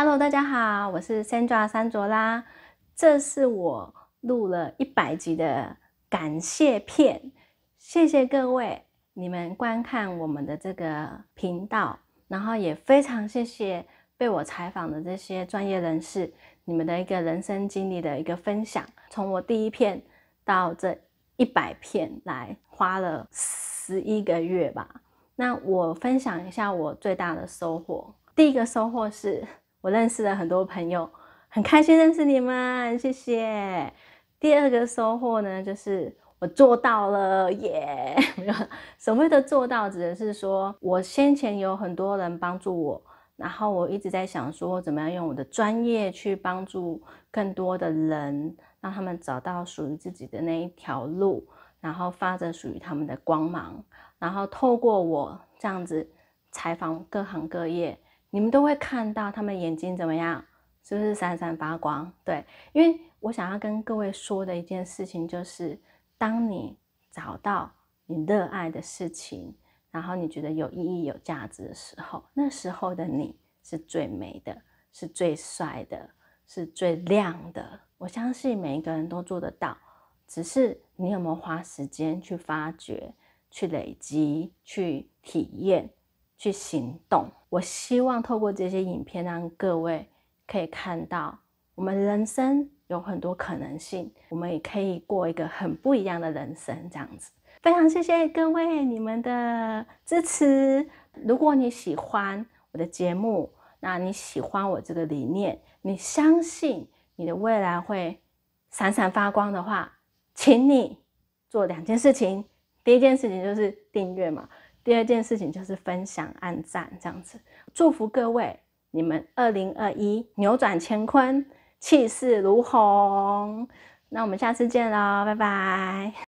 Hello，大家好，我是 Sandra 三卓拉。这是我录了一百集的感谢片，谢谢各位你们观看我们的这个频道，然后也非常谢谢被我采访的这些专业人士，你们的一个人生经历的一个分享。从我第一片到这一百片，来花了十一个月吧。那我分享一下我最大的收获。第一个收获是。我认识了很多朋友，很开心认识你们，谢谢。第二个收获呢，就是我做到了耶。所谓的做到，指的是说我先前有很多人帮助我，然后我一直在想说，怎么样用我的专业去帮助更多的人，让他们找到属于自己的那一条路，然后发着属于他们的光芒，然后透过我这样子采访各行各业。你们都会看到他们眼睛怎么样，是不是闪闪发光？对，因为我想要跟各位说的一件事情就是，当你找到你热爱的事情，然后你觉得有意义、有价值的时候，那时候的你是最美的，是最帅的，是最亮的。我相信每一个人都做得到，只是你有没有花时间去发掘、去累积、去体验。去行动。我希望透过这些影片，让各位可以看到，我们人生有很多可能性，我们也可以过一个很不一样的人生。这样子，非常谢谢各位你们的支持。如果你喜欢我的节目，那你喜欢我这个理念，你相信你的未来会闪闪发光的话，请你做两件事情。第一件事情就是订阅嘛。第二件事情就是分享、按赞，这样子祝福各位，你们二零二一扭转乾坤，气势如虹。那我们下次见喽，拜拜。